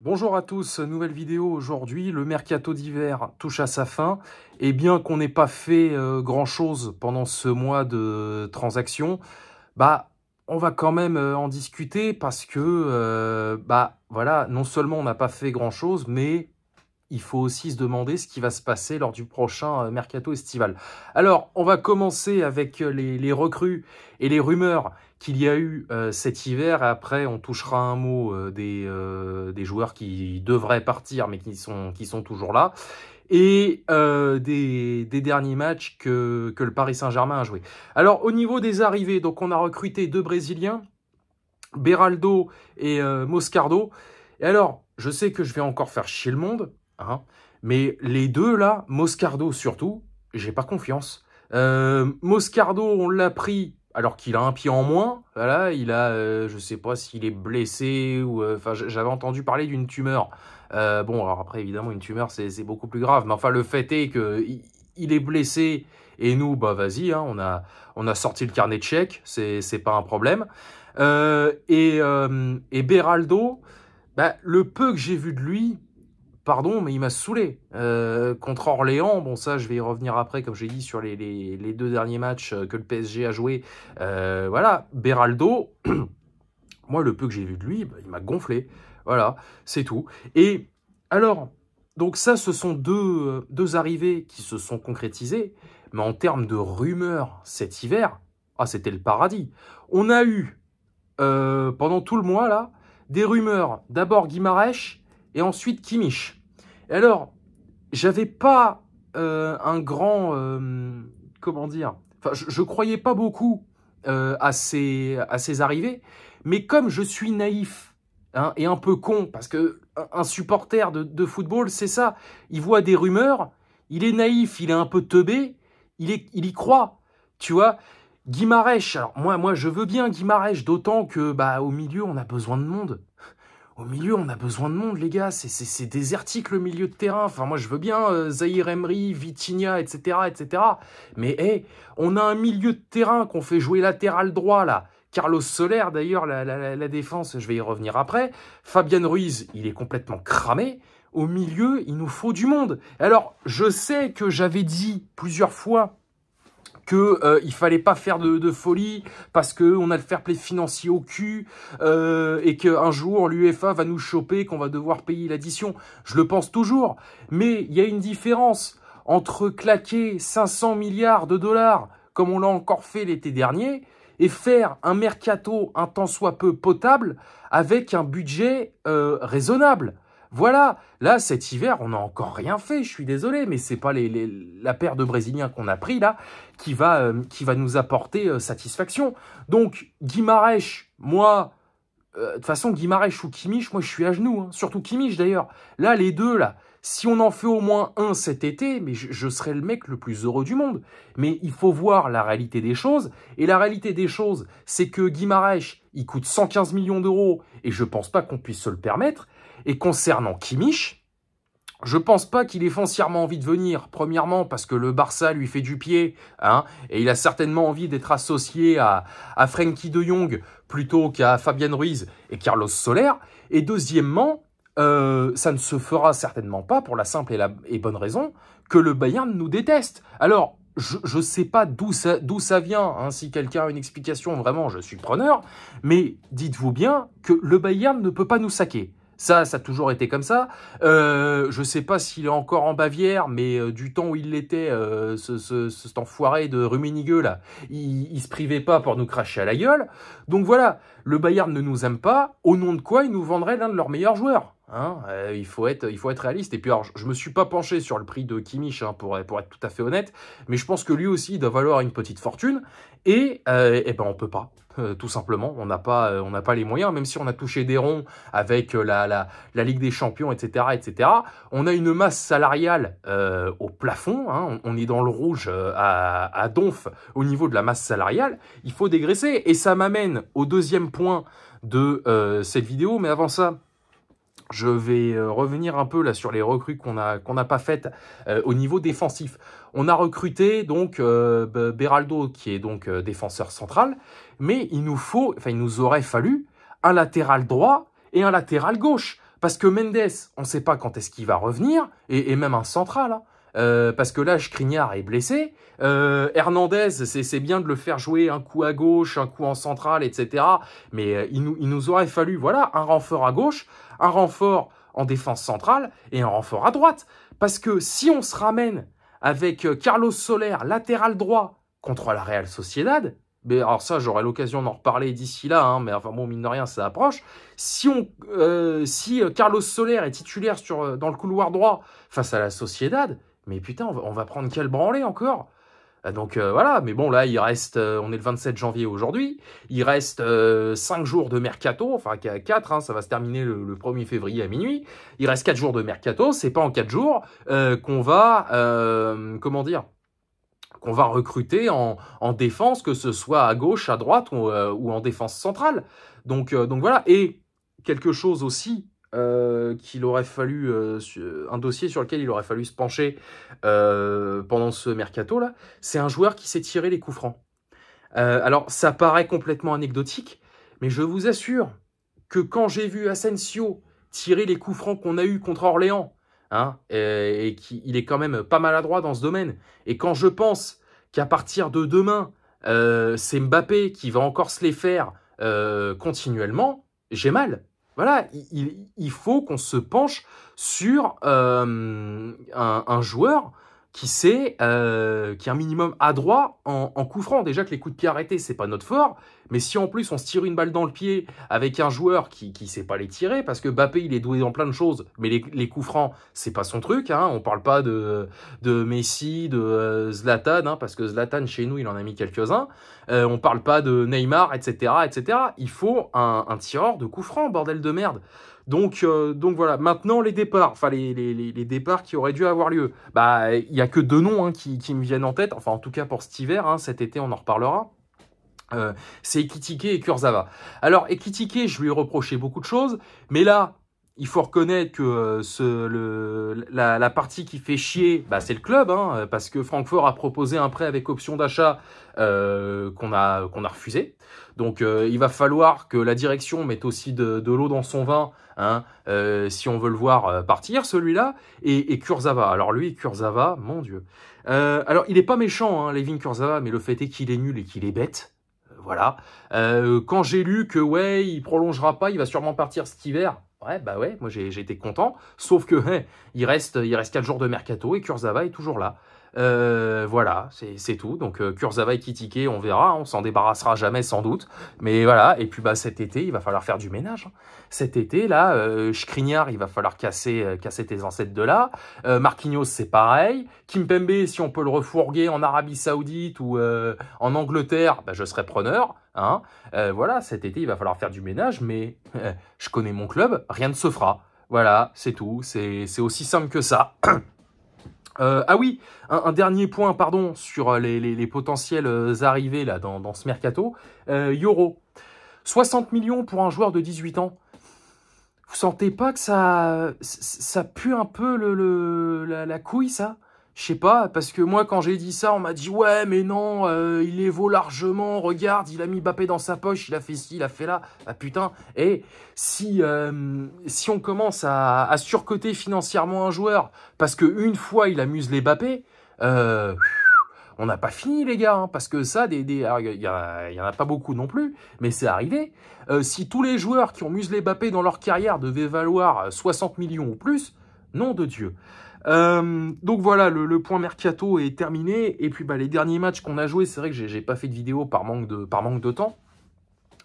Bonjour à tous, nouvelle vidéo aujourd'hui. Le mercato d'hiver touche à sa fin. Et bien qu'on n'ait pas fait euh, grand-chose pendant ce mois de transaction, bah, on va quand même euh, en discuter parce que euh, bah, voilà, non seulement on n'a pas fait grand-chose, mais il faut aussi se demander ce qui va se passer lors du prochain mercato estival. Alors, on va commencer avec les recrues et les rumeurs qu'il y a eu euh, cet hiver. Après, on touchera un mot euh, des, euh, des, joueurs qui devraient partir, mais qui sont, qui sont toujours là. Et des, derniers matchs que, le Paris Saint-Germain a joué. Alors, au niveau des arrivées, donc on a recruté deux Brésiliens, Beraldo et Moscardo. Et alors, je sais que je vais encore faire chier le monde, hein, mais les deux là, Moscardo surtout, j'ai pas confiance. Moscardo, on l'a pris alors qu'il a un pied en moins. Voilà, il a, euh, je sais pas s'il est blessé ou, euh, enfin, j'avais entendu parler d'une tumeur. Euh, bon, alors après évidemment une tumeur c'est beaucoup plus grave, mais enfin le fait est que il, est blessé et nous, bah vas-y, hein, on a on a sorti le carnet de chèques, c'est c'est pas un problème. et et Beraldo, bah, le peu que j'ai vu de lui, pardon, mais il m'a saoulé. Euh, contre Orléans, bon ça je vais y revenir après, comme j'ai dit, sur les, deux derniers matchs euh, que le PSG a joué. Euh, voilà, Beraldo, moi le peu que j'ai vu de lui, bah, il m'a gonflé. Voilà, c'est tout. Et alors, donc ça, ce sont deux, arrivées qui se sont concrétisées. Mais en termes de rumeurs cet hiver, ah c'était le paradis. On a eu, pendant tout le mois là, des rumeurs. D'abord Guimarèche et ensuite Kimmich. Et alors, j'avais pas euh, un grand... Euh, comment dire je, croyais pas beaucoup euh, à, ces, arrivées, mais comme je suis naïf hein, et un peu con, parce que un supporter de, football, c'est ça, il voit des rumeurs, il est naïf, il est un peu teubé, il, y croit, tu vois Guimarèche, alors moi, moi je veux bien Guimarèche, d'autant que bah au milieu on a besoin de monde. Au milieu, on a besoin de monde, les gars. C'est désertique le milieu de terrain. Enfin, moi, je veux bien euh, Zahir Emery, Vitinha, etc., etc. Mais on a un milieu de terrain qu'on fait jouer latéral droit, là. Carlos Soler, d'ailleurs, la, la, défense, je vais y revenir après. Fabian Ruiz, il est complètement cramé. Au milieu, il nous faut du monde. Alors, je sais que j'avais dit plusieurs fois qu'il euh, il fallait pas faire de, folie parce qu'on a le fair play financier au cul euh, et qu'un jour l'UEFA va nous choper qu'on va devoir payer l'addition. Je le pense toujours, mais il y a une différence entre claquer 500 milliards de dollars comme on l'a encore fait l'été dernier et faire un mercato un tant soit peu potable avec un budget euh, raisonnable. Voilà, là cet hiver, on n'a encore rien fait, je suis désolé, mais ce n'est pas la paire de Brésiliens qu'on a pris là qui va, euh, qui va nous apporter euh, satisfaction. Donc Guimarèche, moi, euh, de toute façon Guimarèche ou Kimich, moi je suis à genoux, hein. surtout Kimich d'ailleurs. Là les deux là, si on en fait au moins un cet été, mais je, serais serai le mec le plus heureux du monde. Mais il faut voir la réalité des choses. Et la réalité des choses, c'est que Guimarèche, il coûte 115 millions d'euros, et je pense pas qu'on puisse se le permettre. Et concernant Kimich, je pense pas qu'il ait foncièrement envie de venir. Premièrement, parce que le Barça lui fait du pied, hein, et il a certainement envie d'être associé à, à Frankie de Jong plutôt qu'à fabienne Ruiz et Carlos Soler. Et deuxièmement, euh, ça ne se fera certainement pas pour la simple et, la, et bonne raison que le Bayern nous déteste. Alors, je ne sais pas d'où ça, ça, vient. Hein, si quelqu'un a une explication, vraiment, je suis preneur. Mais dites-vous bien que le Bayern ne peut pas nous saquer. Ça, ça a toujours été comme ça. je euh, je sais pas s'il est encore en Bavière, mais euh, du temps où il l'était, euh, ce, cet enfoiré de Rummenigge, là, il, ne se privait pas pour nous cracher à la gueule. Donc voilà, le Bayern ne nous aime pas, au nom de quoi il nous vendrait l'un de leurs meilleurs joueurs. Hein. il, faut être, il faut être réaliste. Et puis, alors, je ne me suis pas penché sur le prix de Kimmich, hein, pour, être tout à fait honnête, mais je pense que lui aussi il doit valoir une petite fortune. Et, on et eh ben, on peut pas. Euh, tout simplement. Euh, on n'a pas, les moyens, même si on a touché des ronds avec euh, la, Ligue des Champions, etc., etc. On a une masse salariale au plafond. Hein. On, est dans le rouge à, à Donf au niveau de la masse salariale. Il faut dégraisser. Et ça m'amène au deuxième point de cette vidéo. Mais avant ça, je vais euh, revenir un peu là sur les recrues qu'on n'a qu'on pas faites euh, au niveau défensif. On a recruté donc euh, Beraldo qui est donc défenseur central, mais il nous faut, enfin il nous aurait fallu un latéral droit et un latéral gauche parce que Mendes, on ne sait pas quand est-ce qu'il va revenir et, même un central. Hein. Euh, parce que là, Skriniar est blessé. Euh, Hernandez, c'est bien de le faire jouer un coup à gauche, un coup en centrale, etc. Mais euh, il, nous, aurait fallu, voilà, un renfort à gauche, un renfort en défense centrale et un renfort à droite. Parce que si on se ramène avec Carlos Soler, latéral droit, contre la Real Sociedad, alors ça, j'aurai l'occasion d'en reparler d'ici là, hein, mais enfin bon, mine de rien, ça approche. Si, Carlos Soler est titulaire dans le couloir droit face à la Sociedad, mais putain, on va, prendre quel branlé encore euh, donc euh, voilà, mais bon là il reste, euh, on est le 27 janvier aujourd'hui, il reste 5 jours de mercato, enfin 4, hein, ça va se terminer le, 1er février à minuit, il reste 4 jours de mercato, c'est pas en 4 jours qu'on va, comment dire, qu'on va recruter en, défense, que ce soit à gauche, à droite ou, en défense centrale. Donc, donc voilà, et quelque chose aussi euh, qu'il aurait fallu euh, euh, un dossier sur lequel il aurait fallu se pencher pendant ce mercato là, c'est un joueur qui s'est tiré les coups francs. alors ça paraît complètement anecdotique, mais je vous assure que quand j'ai vu Asensio tirer les coups francs qu'on a eu contre Orléans, hein, et, et qu'il est quand même pas maladroit dans ce domaine, et quand je pense qu'à partir de demain c'est Mbappé qui va encore se les faire continuellement, j'ai mal. Voilà, il, faut qu'on se penche sur euh, un, joueur qui sait, euh, qui a un minimum adroit en, en coup franc. Déjà que les coups de pied arrêtés, c'est pas notre fort, mais si en plus on se tire une balle dans le pied avec un joueur qui ne sait pas les tirer, parce que Bappé il est doué dans plein de choses, mais les, coups francs c'est pas son truc. Hein. On parle pas de, de Messi, de euh, Zlatan, hein, parce que Zlatan chez nous il en a mis quelques-uns. Euh, on parle pas de Neymar, etc., etc. Il faut un, un tireur de coups francs, bordel de merde. Donc, euh, donc voilà, maintenant les départs, enfin les, les, départs qui auraient dû avoir lieu. Bah, il n'y a que deux noms hein, qui, qui, me viennent en tête, enfin en tout cas pour cet hiver, hein, cet été on en reparlera. Euh, c'est Ekitike et Kurzava. Alors Ekitike, je lui ai reproché beaucoup de choses, mais là, il faut reconnaître que euh, ce, la, partie qui fait chier, bah, c'est le club, hein, parce que Francfort a proposé un prêt avec option d'achat euh, qu'on a, qu'on a refusé. Donc euh, il va falloir que la direction mette aussi de, l'eau dans son vin, hein, si on veut le voir partir, celui-là, et, et, Kurzawa. Alors lui, Kurzawa, mon Dieu. alors il n'est pas méchant, hein, Levin Kurzawa, mais le fait est qu'il est nul et qu'il est bête voilà. quand j'ai lu que ouais, il prolongera pas, il va sûrement partir cet hiver. Ouais, bah ouais, moi j'ai été content. Sauf que hein, il reste il reste 4 jours de mercato et Kurzawa est toujours là. Euh, voilà, c'est tout. Donc euh, Kurzawa et Kitike, on verra, hein, on s'en débarrassera jamais sans doute. Mais voilà, et puis bah cet été, il va falloir faire du ménage. Hein. Cet été là, euh, il va falloir casser euh, casser tes ancêtres de là. Euh, Marquinhos, c'est pareil. Kimpembe, si on peut le refourguer en Arabie Saoudite ou en Angleterre, bah, je serai preneur. Hein. voilà, cet été, il va falloir faire du ménage, mais je connais mon club, rien ne se fera. Voilà, c'est tout. C'est aussi simple que ça. Euh, ah oui, un, dernier point, pardon, sur euh, les, les, les potentielles euh, arrivées là, dans, ce mercato. Euh, Yoro, 60 millions pour un joueur de 18 ans. Vous sentez pas que ça, ça pue un peu le, la couille, ça je sais pas, parce que moi, quand j'ai dit ça, on m'a dit « Ouais, mais non, euh, il les vaut largement, regarde, il a mis Bappé dans sa poche, il a fait ci, il a fait là. » Ah putain, et si, euh, si on commence à, à, surcoter financièrement un joueur, parce qu'une fois, il amuse les Bappé, euh, on n'a pas fini, les gars, hein, parce que ça, des, il y, en a pas beaucoup non plus, mais c'est arrivé. si tous les joueurs qui ont les Bappés dans leur carrière devaient valoir 60 millions ou plus, nom de Dieu euh, donc voilà, le, point mercato est terminé. Et puis bah, les derniers matchs qu'on a joués, c'est vrai que j'ai pas fait de vidéo par manque de, par manque de temps.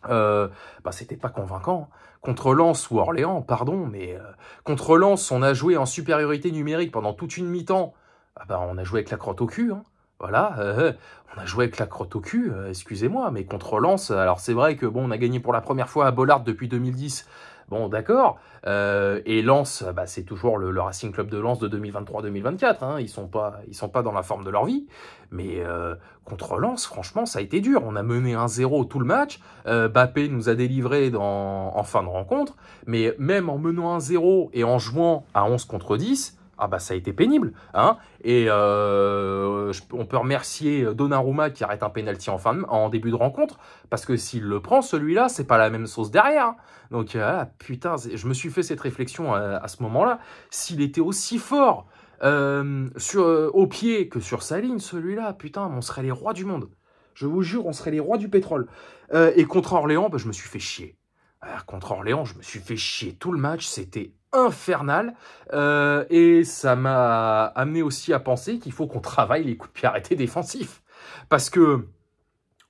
Euh, bah, c'était pas convaincant. Contre Lens ou Orléans, pardon, mais euh, contre Lens, on a joué en supériorité numérique pendant toute une mi-temps. Ah bah, on a joué avec la crotte au cul. Hein. Voilà, on a joué avec la crotte au cul, excusez-moi, mais contre Lens, alors c'est vrai que bon, on a gagné pour la première fois à Bollard depuis 2010, Bon, d'accord. Euh, et Lens, bah, c'est toujours le, Racing Club de Lens de 2023-2024. Hein. Ils sont pas, ils sont pas dans la forme de leur vie. Mais euh, contre Lens, franchement, ça a été dur. On a mené 1-0 tout le match. Euh, Bappé nous a délivré en fin de rencontre. Mais même en menant 1-0 et en jouant à 11 contre 10, ah bah ça a été pénible. Hein et euh, on peut remercier euh, Donnarumma qui arrête un penalty en, en début de rencontre, parce que s'il le prend, celui-là, c'est pas la même sauce derrière. Hein. Donc euh, ah, putain, je me suis fait cette réflexion à, ce moment-là. S'il était aussi fort sur, au pied que sur sa ligne, celui-là, putain, on serait les rois du monde. Je vous jure, on serait les rois du pétrole. et contre Orléans, bah, je me suis fait chier. Euh, contre Orléans, je me suis fait chier tout le match, c'était infernal. Euh, et ça m'a amené aussi à penser qu'il faut qu'on travaille les coups de pied arrêtés défensifs. Parce que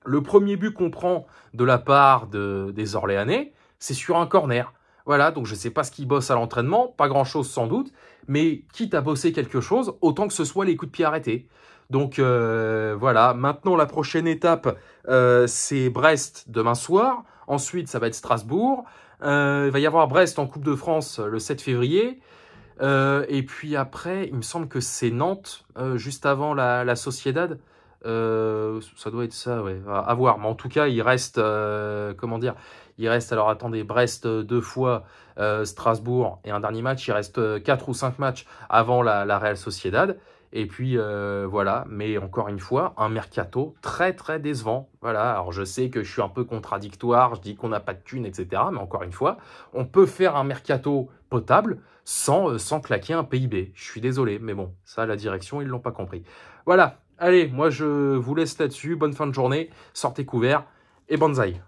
le premier but qu'on prend de la part des Orléanais, c'est sur un corner. Voilà, donc je ne sais pas ce qu'ils bossent à l'entraînement, pas grand-chose sans doute, mais quitte à bosser quelque chose, autant que ce soit les coups de pied arrêtés. Donc euh, voilà, maintenant la prochaine étape, c'est Brest demain soir. Ensuite, ça va être Strasbourg. Euh, il va y avoir Brest en Coupe de France euh, le 7 février. Euh, et puis après, il me semble que c'est Nantes, juste avant la, la Sociedad. ça doit être ça, ouais, à, voir. Mais en tout cas, il reste, comment dire, il reste, alors attendez, Brest deux fois, Strasbourg et un dernier match. Il reste quatre ou cinq matchs avant la, la Real Sociedad. Et puis euh, voilà, mais encore une fois, un mercato très très décevant. Voilà, alors je sais que je suis un peu contradictoire, je dis qu'on n'a pas de thunes, etc. Mais encore une fois, on peut faire un mercato potable sans, euh, sans claquer un PIB. Je suis désolé, mais bon, ça, la direction, ils ne l'ont pas compris. Voilà, allez, moi je vous laisse là-dessus. Bonne fin de journée, sortez couverts et bonsaï.